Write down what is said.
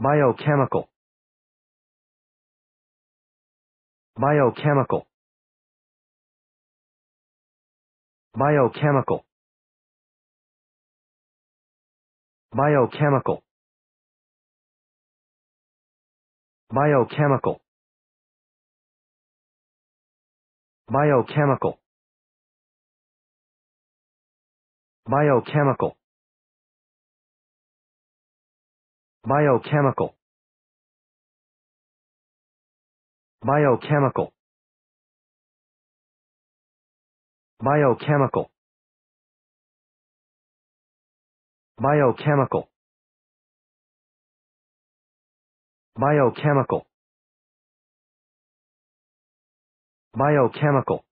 Biochemical. Biochemical. Biochemical. Biochemical. Biochemical. Biochemical. Biochemical. biochemical biochemical biochemical biochemical biochemical biochemical